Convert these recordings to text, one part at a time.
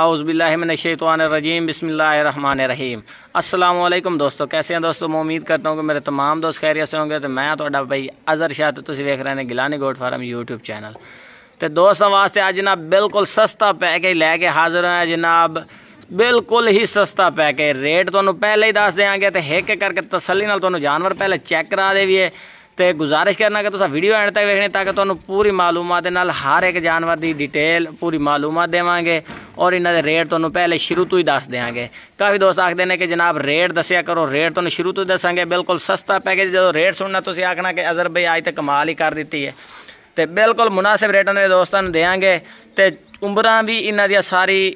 आउज़बिल्लाशैतवानरजीम बसमीम असलम दोस्तों कैसे हैं दोस्तों मैं उम्मीद करता हूँ कि मेरे तमाम दोस्त खैरियत से होंगे तो मैं थोड़ा भाई अजहर शाह तो रहे हैं गिलानी गोड फार्म यूट्यूब चैनल तो दोस्तों वास्ते आज जनाब बिल्कुल सस्ता पैकेज लैके हाजिर होया जनाब बिल्कुल ही सस्ता पैकेज रेट तो पहले ही दस देंगे तो एक करके तसली तो जानवर पहले चेक करा देविए ਤੇ ਗੁਜ਼ਾਰਿਸ਼ ਕਰਨਾ ਕਿ ਤੁਸੀਂ ਵੀਡੀਓ ਐਂਡ ਤੱਕ ਵੇਖਣੇ ਤਾਂ ਕਿ ਤੁਹਾਨੂੰ ਪੂਰੀ ਮਾਲੂਮਾਤ ਦੇ ਨਾਲ ਹਰ ਇੱਕ ਜਾਨਵਰ ਦੀ ਡਿਟੇਲ ਪੂਰੀ ਮਾਲੂਮਾਤ ਦੇਵਾਂਗੇ ਔਰ ਇਹਨਾਂ ਦੇ ਰੇਟ ਤੁਹਾਨੂੰ ਪਹਿਲੇ ਸ਼ੁਰੂ ਤੋਂ ਹੀ ਦੱਸ ਦੇਵਾਂਗੇ ਕਾਫੀ ਦੋਸਤ ਆਖਦੇ ਨੇ ਕਿ ਜਨਾਬ ਰੇਟ ਦੱਸਿਆ ਕਰੋ ਰੇਟ ਤੁਹਾਨੂੰ ਸ਼ੁਰੂ ਤੋਂ ਦੱਸਾਂਗੇ ਬਿਲਕੁਲ ਸਸਤਾ ਪੈਕੇਜ ਜਦੋਂ ਰੇਟ ਸੁਣਨਾ ਤੁਸੀਂ ਆਖਣਾ ਕਿ ਅਜ਼ਰ ਬਈ ਅੱਜ ਤੱਕ ਕਮਾਲ ਹੀ ਕਰ ਦਿੱਤੀ ਹੈ ਤੇ ਬਿਲਕੁਲ ਮੁਨਾਸਿਬ ਰੇਟਾਂ ਦੇ ਦੋਸਤਾਂ ਨੂੰ ਦੇਵਾਂਗੇ ਤੇ ਉਮਰਾਂ ਵੀ ਇਹਨਾਂ ਦੀਆਂ ਸਾਰੀ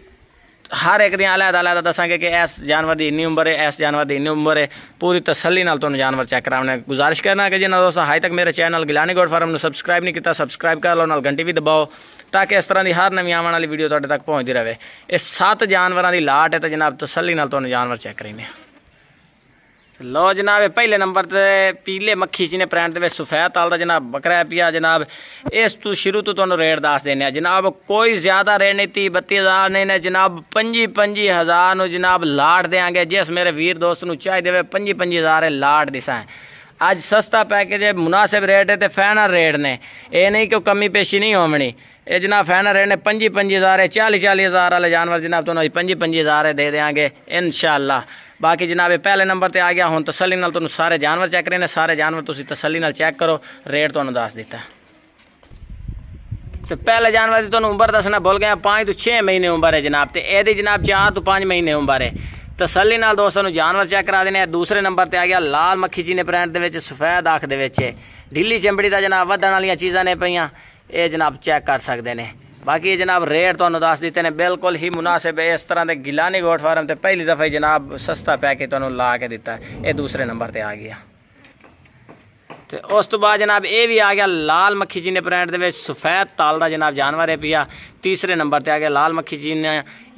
ਹਰ ਇੱਕ ਦੀਆਂ ਅਲੱਗ ਅਲੱਗ ਦੱਸਾਂਗੇ ਕਿ ਇਸ ਜਾਨਵਰ ਦੀ ਇੰਨੀ ਉਮਰ ਹੈ ਇਸ ਜਾਨਵਰ ਦੀ ਇੰਨੀ ਉਮਰ ਹੈ ਪੂਰੀ ਤਸੱਲੀ ਨਾਲ ਤੁਹਾਨੂੰ ਜਾਨਵਰ ਚੈੱਕ ਕਰਾਉਣੇ ਗੁਜ਼ਾਰਿਸ਼ ਕਰਨਾ ਕਿ ਜਿਨ੍ਹਾਂ ਦੋਸਤਾਂ ਹਾਈ ਤੱਕ ਮੇਰੇ ਚੈਨਲ ਗਿਲਾਨੀ ਗੋਡ ਫਾਰਮ ਨੂੰ ਸਬਸਕ੍ਰਾਈਬ ਨਹੀਂ ਕੀਤਾ ਸਬਸਕ੍ਰਾਈਬ ਕਰ ਲਓ ਨਾਲ ਘੰਟੀ ਵੀ ਦਬਾਓ ਤਾਂ ਕਿ ਇਸ ਤਰ੍ਹਾਂ ਦੀ ਹਰ ਨਵੀਂ ਆਉਣ ਵਾਲੀ ਵੀਡੀਓ ਤੁਹਾਡੇ ਤੱਕ ਪਹੁੰਚਦੀ ਰਹੇ ਇਹ ਸੱਤ ਜਾਨਵਰਾਂ ਦੀ ਲਾਟ ਹੈ ਤਾਂ ਜਨਾਬ ਤਸੱਲੀ ਨਾਲ ਤੁਹਾਨੂੰ ਜਾਨਵਰ ਚੈੱਕ ਕਰੀਨੇ ਲੋ जनाब ਪਹਿਲੇ ਨੰਬਰ ਤੇ ਪੀਲੇ ਮੱਖੀ ਜੀ ਨੇ ਪ੍ਰਾਂਤ ਦੇ ਵਿੱਚ ਸਫੈਦ ਤਾਲ ਦਾ ਜਨਾਬ ਬੱਕਰਾ ਪਿਆ ਜਨਾਬ ਇਸ ਤੋਂ ਸ਼ੁਰੂ ਤੋਂ ਤੁਹਾਨੂੰ ਰੇਟ ਦੱਸ ਦੇਣੇ ਆ ਜਨਾਬ ਕੋਈ ਜ਼ਿਆਦਾ ਰੇਟ ਨਹੀਂ 32000 ਨਹੀਂ ਨੇ ਜਨਾਬ 25 25000 ਨੂੰ ਜਨਾਬ ਲਾਟ ਦੇਾਂਗੇ ਜਿਸ ਮੇਰੇ ਵੀਰ ਦੋਸਤ ਨੂੰ ਚਾਹੀਦੇ ਵੇ 25 25000 ਲਾਟ ਦਿਸਾਂ ਅੱਜ ਸਸਤਾ ਪੈਕੇਜ ਹੈ ਮੁਨਾਸਬ ਰੇਟ ਹੈ ਤੇ ਫੈਨਰ ਰੇਟ ਨੇ ਇਹ ਨਹੀਂ ਕਿ ਕਮੀ ਪੇਸ਼ੀ ਨਹੀਂ ਹੋਵਣੀ ਇਹ ਜਨਾ ਫੈਨਰ ਰੇਟ ਨੇ 25 25000 ਹੈ 40 40000 ਵਾਲੇ ਜਾਨਵਰ ਜਨਾਬ ਤੁਹਾਨੂੰ 25 25000 ਦੇ ਦੇਾਂਗੇ ਇਨਸ਼ਾਅੱਲਾ ਬਾਕੀ ਜਨਾਬ ਇਹ ਪਹਿਲੇ ਨੰਬਰ ਤੇ ਆ ਗਿਆ ਹੁਣ ਤਸੱਲੀ ਨਾਲ ਤੁਹਾਨੂੰ ਸਾਰੇ ਜਾਨਵਰ ਚੈੱਕ ਕਰੇ ਨੇ ਸਾਰੇ ਜਾਨਵਰ ਤੁਸੀਂ ਤਸੱਲੀ ਨਾਲ ਚੈੱਕ ਕਰੋ ਰੇਟ ਤੁਹਾਨੂੰ ਦੱਸ ਦਿੱਤਾ ਤੇ ਪਹਿਲੇ ਜਾਨਵਰ ਦੀ ਤੁਹਾਨੂੰ ਉਮਰ ਦੱਸਣਾ ਭੁੱਲ ਗਏ 5 ਤੋਂ 6 ਮਹੀਨੇ ਉਮਰ ਹੈ ਜਨਾਬ ਤੇ ਇਹਦੀ ਜਨਾਬ 4 ਤੋਂ 5 ਮਹੀਨੇ ਉਮਰ ਹੈ ਤਸੱਲੀ ਨਾਲ ਦੋਸਤਾਂ ਨੂੰ ਜਾਨਵਰ ਚੈੱਕ ਕਰਾ ਦੇਣੇ ਆ ਦੂਸਰੇ ਨੰਬਰ ਤੇ ਆ ਗਿਆ ਲਾਲ ਮੱਖੀ ਜੀ ਨੇ ਬ੍ਰਾਂਡ ਦੇ ਵਿੱਚ ਸਫੈਦ ਆਖ ਦੇ ਵਿੱਚ ਢਿੱਲੀ ਚੰਬੜੀ ਦਾ ਜਨਾਬ ਵਧਣ ਵਾਲੀਆਂ ਚੀਜ਼ਾਂ ਨੇ ਪਈਆਂ ਇਹ ਜਨਾਬ ਚੈੱਕ ਕਰ ਸਕਦੇ ਨੇ ਬਾਕੀ ਇਹ ਜਨਾਬ ਰੇਟ ਤੁਹਾਨੂੰ ਦੱਸ ਦਿੱਤੇ ਨੇ ਬਿਲਕੁਲ ਹੀ ਮੁਨਾਸਬ ਹੈ ਇਸ ਤਰ੍ਹਾਂ ਦੇ ਗਿਲਾਨੀ ਗੋਟ ਫਾਰਮ ਤੇ ਪਹਿਲੀ ਦਫਾ ਜਨਾਬ ਸਸਤਾ ਪੈ ਕੇ ਤੁਹਾਨੂੰ ਲਾ ਕੇ ਦਿੱਤਾ ਇਹ ਦੂਸਰੇ ਨੰਬਰ ਤੇ ਆ ਗਿਆ तो उस तो बाद जनाब यह भी आ गया लाल मखी चीनी ब्रांड के सफेद ताल का जनाब जानवर है पिया तीसरे नंबर पर आ गया लाल मखी चीनी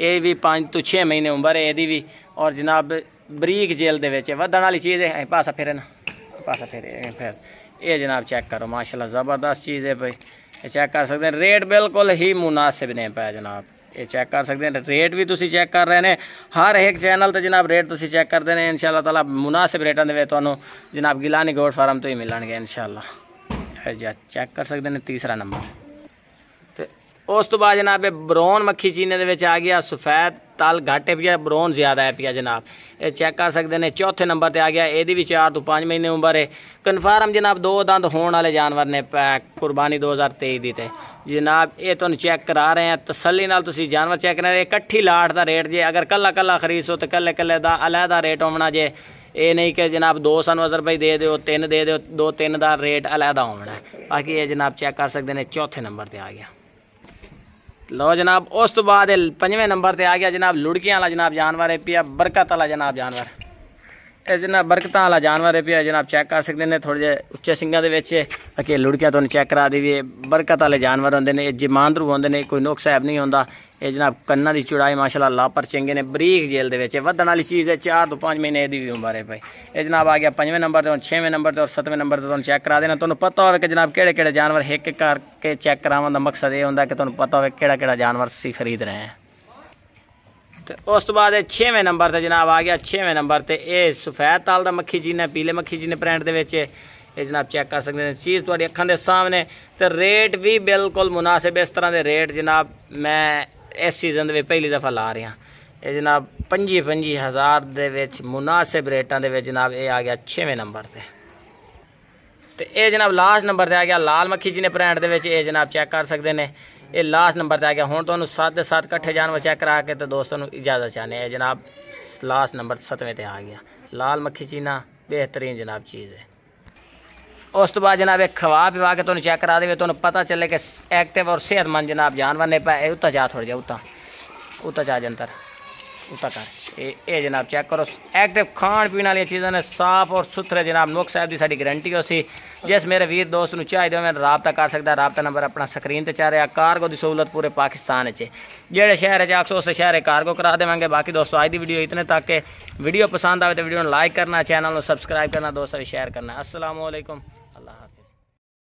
यह भी पाँच तो छः महीने उम्र है यदि भी और जनाब बरीक जेल वधन वाली चीज़ है पासा ना पासा फिर फिर ये जनाब चेक करो माशाला जबरदस्त चीज़ है भाई चेक कर सकते हैं रेट बिल्कुल ही मुनासिब नहीं पाया जनाब ਇਹ ਚੈੱਕ ਕਰ ਸਕਦੇ ਨੇ ਰੇਟ ਵੀ ਤੁਸੀਂ ਚੈੱਕ ਕਰ ਰਹੇ ਨੇ ਹਰ ਇੱਕ ਚੈਨਲ ਤੇ ਜਨਾਬ ਰੇਟ ਤੁਸੀਂ ਚੈੱਕ ਕਰਦੇ ਨੇ ਇਨਸ਼ਾਅੱਲਾ ਤਾਲਾ ਮੁਨਾਸਬ ਰੇਟਾਂ ਦੇ ਵਿੱਚ ਤੁਹਾਨੂੰ ਜਨਾਬ ਗਿਲਾਨੀ ਗੋਟ ਫਾਰਮ ਤੋਂ ਹੀ ਮਿਲਣਗੇ ਇਨਸ਼ਾਅੱਲਾ ਇਹ ਜੀ ਚੈੱਕ ਕਰ ਸਕਦੇ ਨੇ ਤੀਸਰਾ ਨੰਬਰ ਤੇ ਉਸ ਤੋਂ ਬਾਅਦ ਜਨਾਬ ਇਹ ਬਰੌਨ ਮੱਖੀ ਚੀਨੇ ਦੇ ਵਿੱਚ ਆ ਗਿਆ ਸਫੈਦ ਤਲ ਘਾਟੇ ਪਿਆ ਬ੍ਰੌਨ ਜ਼ਿਆਦਾ ਹੈ ਪਿਆ ਜਨਾਬ ਇਹ ਚੈੱਕ ਕਰ ਸਕਦੇ ਨੇ ਚੌਥੇ ਨੰਬਰ ਤੇ ਆ ਗਿਆ ਇਹਦੀ ਵੀ 4 ਤੋਂ 5 ਮਹੀਨੇ ਉਮਰ ਹੈ ਕਨਫਰਮ ਜਨਾਬ ਦੋ ਦੰਦ ਹੋਣ ਵਾਲੇ ਜਾਨਵਰ ਨੇ ਕੁਰਬਾਨੀ 2023 ਦੀ ਤੇ ਜਨਾਬ ਇਹ ਤੁਹਾਨੂੰ ਚੈੱਕ ਕਰਾ ਰਹੇ ਆ ਤਸੱਲੀ ਨਾਲ ਤੁਸੀਂ ਜਾਨਵਰ ਚੈੱਕ ਕਰਨਾ ਇਕੱਠੀ ਲਾਟ ਦਾ ਰੇਟ ਜੇ ਅਗਰ ਕੱਲਾ ਕੱਲਾ ਖਰੀਦੋ ਤੇ ਕੱਲੇ ਕੱਲੇ ਦਾ ਅਲੱਦਾ ਰੇਟ ਹੋਣਾ ਜੇ ਇਹ ਨਹੀਂ ਕਿ ਜਨਾਬ 2 ਸਾਨੂੰ ਰੁਪਏ ਦੇ ਦਿਓ 3 ਦੇ ਦਿਓ 2 3 ਦਾ ਰੇਟ ਅਲੱਦਾ ਹੋਣਾ ਬਾਕੀ ਇਹ ਜਨਾਬ ਚੈੱਕ ਕਰ ਸਕਦੇ ਨੇ ਚੌਥੇ ਨੰਬਰ ਤੇ ਆ ਗਿਆ ਲੋ ਜਨਾਬ ਉਸ ਤੋਂ ਬਾਅਦ ਪੰਜਵੇਂ ਨੰਬਰ ਤੇ ਆ ਗਿਆ ਜਨਾਬ ਲੁੜਕੀਆਂ ਵਾਲਾ ਜਨਾਬ ਜਾਨਵਰ ਹੈ ਪਿਆ ਬਰਕਤ ਵਾਲਾ ਜਨਾਬ ਜਾਨਵਰ ਇਹ ਜਨਾਬ ਬਰਕਤਾਂ ਵਾਲਾ ਜਾਨਵਰ ਹੈ ਪਿਆ ਜਨਾਬ ਚੈੱਕ ਕਰ ਸਕਦੇ ਨੇ ਥੋੜੇ ਜਿਹੇ ਉੱਚੇ ਸਿੰਘਾਂ ਦੇ ਵਿੱਚ ਅਕੇ ਲੁੜਕਿਆ ਤੁਹਾਨੂੰ ਚੈੱਕ ਕਰਾ ਦੇਈਏ ਬਰਕਤ ਵਾਲੇ ਜਾਨਵਰ ਹੁੰਦੇ ਨੇ ਇਹ ਜਮਾਂਦਰੂ ਹੁੰਦੇ ਨੇ ਕੋਈ ਨੁਕਸ ਐਬ ਨਹੀਂ ਹੁੰਦਾ ਇਹ ਜਨਾਬ ਕੰਨਾਂ ਦੀ ਚੁੜਾਈ ਮਾਸ਼ਾਅੱਲਾ ਲਾਪਰ ਚੰਗੇ ਨੇ ਬਰੀਕ ਜੇਲ ਦੇ ਵਿੱਚ ਵਧਣ ਵਾਲੀ ਚੀਜ਼ ਹੈ 4 ਤੋਂ 5 ਮਹੀਨੇ ਦੀ ਵੀ ਉਮਰ ਹੈ ਭਾਈ ਇਹ ਜਨਾਬ ਆ ਗਿਆ 5ਵੇਂ ਨੰਬਰ ਤੇ 6ਵੇਂ ਨੰਬਰ ਤੇ ਔਰ 7ਵੇਂ ਨੰਬਰ ਤੇ ਤੁਹਾਨੂੰ ਚੈੱਕ ਕਰਾ ਦੇਣਾ ਤੁਹਾਨੂੰ ਪਤਾ ਹੋਵੇ ਕਿ ਜਨਾਬ ਕਿਹੜੇ ਕਿਹੜੇ ਜਾਨਵਰ ਇੱਕ ਇੱਕ ਕਰਕੇ ਚੈੱਕ ਕਰਾਉਣ ਦਾ ਮਕਸਦ ਇਹ ਹੁੰਦਾ ਕਿ ਤੁਹਾਨੂੰ ਪਤਾ ਹੋਵੇ ਕਿਹੜਾ ਕਿਹੜਾ ਜਾਨਵਰ ਸੀ ਖਰੀਦ ਰਹੇ ਹਾਂ ਤੇ ਉਸ ਤੋਂ ਬਾਅਦ ਇਹ 6ਵੇਂ ਨੰਬਰ ਤੇ ਜਨਾਬ ਆ ਗਿਆ 6ਵੇਂ ਨੰਬਰ ਤੇ ਇਹ ਸਫੈਦ ਤਾਲ ਦਾ ਮੱਖੀ ਜੀ ਨੇ ਪੀਲੇ ਮੱਖੀ ਜੀ ਨੇ ਬ੍ਰਾਂਡ ਦੇ ਵਿੱਚ ਇਹ ਜਨਾਬ ਚੈੱਕ ਕਰ ਸਕਦੇ ਨੇ ਚੀਜ਼ ਤੁਹਾਡੀ ਅੱਖਾਂ ਦੇ ਸਾਹਮਣੇ ਤੇ ਰੇਟ ਵੀ ਬਿਲਕੁਲ ਮناسب ਇਸ ਤਰ੍ਹਾਂ ਦੇ ਰੇਟ ਜਨਾਬ ਮੈਂ ਇਸ ਸੀਜ਼ਨ ਦੇ ਵਿੱਚ ਪਹਿਲੀ ਦਫਾ ਲਾ ਰਿਹਾ ਇਹ ਜਨਾਬ 25 25000 ਦੇ ਵਿੱਚ ਮੁਨਾਸਿਬ ਰੇਟਾਂ ਦੇ ਵਿੱਚ ਜਨਾਬ ਇਹ ਆ ਗਿਆ 6ਵੇਂ ਨੰਬਰ ਤੇ ਤੇ ਇਹ ਜਨਾਬ ਲਾਸਟ ਨੰਬਰ ਤੇ ਆ ਗਿਆ ਲਾਲ ਮੱਖੀ ਜੀ ਨੇ ਬ੍ਰਾਂਡ ਦੇ ਵਿੱਚ ਇਹ ਜਨਾਬ ਚੈੱਕ ਕਰ ਸਕਦੇ ਨੇ ਇਹ ਲਾਸਟ ਨੰਬਰ ਤੇ ਆ ਗਿਆ ਹੁਣ ਤੁਹਾਨੂੰ 7 ਦੇ 7 ਇਕੱਠੇ ਜਾਨਵਰ ਚੈੱਕ ਕਰਾ ਕੇ ਤੇ ਦੋਸਤਾਂ ਨੂੰ ਇਜਾਜ਼ਤ ਚਾਹਨੇ ਆ ਜਨਾਬ ਲਾਸਟ ਨੰਬਰ 7ਵੇਂ ਤੇ ਆ ਗਿਆ ਲਾਲ ਮੱਖੀ ਚੀਨਾ ਬਿਹਤਰੀਨ ਜਨਾਬ ਚੀਜ਼ ਹੈ ਉਸ ਤੋਂ ਬਾਅਦ ਜਨਾਬ ਇਹ ਖਵਾ ਪਿਵਾ ਕੇ ਤੁਹਾਨੂੰ ਚੈੱਕ ਕਰਾ ਦੇਵੇ ਤੁਹਾਨੂੰ ਪਤਾ ਚੱਲੇ ਕਿ ਐਕਟਿਵ ਔਰ ਸਿਹਤਮੰਦ ਜਨਾਬ ਜਾਨਵਰ ਨੇ ਪਾ ਇਹ ਉੱਤਾ ਜਾ ਥੋੜ ਜਾ ਉੱਤਾ ਉੱਤਾ ਜਾ ਜੰਤਰ उठा कर ये जनाब चेक करो एक्टिव खाण पीण वाली चीज़ों ने साफ और सुथरे जनाब नुक साहब की साड़ी गारंटी हो सी जिस मेरे वीर दोस्त ਨੂੰ ਚਾਹੀਦੇ ਹੋਵੇ ਰਾਬਤਾ ਕਰ ਸਕਦਾ ਰਾਬਤਾ ਨੰਬਰ ਆਪਣਾ ਸਕਰੀਨ ਤੇ ਚੱਲ ਰਿਹਾ ਕਾਰਗੋ ਦੀ ਸਹੂਲਤ ਪੂਰੇ ਪਾਕਿਸਤਾਨ 'ਚ ਜਿਹੜੇ ਸ਼ਹਿਰ 'ਚ ਆਖੋ ਉਸ ਸ਼ਹਿਰੇ ਕਾਰਗੋ ਕਰਾ ਦੇਵਾਂਗੇ ਬਾਕੀ ਦੋਸਤੋ ਅੱਜ ਦੀ ਵੀਡੀਓ ਇਤਨੇ ਤੱਕ ਕਿ ਵੀਡੀਓ ਪਸੰਦ ਆਵੇ ਤਾਂ ਵੀਡੀਓ ਨੂੰ ਲਾਈਕ ਕਰਨਾ ਚੈਨਲ ਨੂੰ ਸਬਸਕ੍ਰਾਈਬ ਕਰਨਾ ਦੋਸਤਾਂ ਵਿੱਚ ਸ਼ੇਅਰ ਕਰਨਾ ਅਸਲਾਮੁਅਲੈਕਮ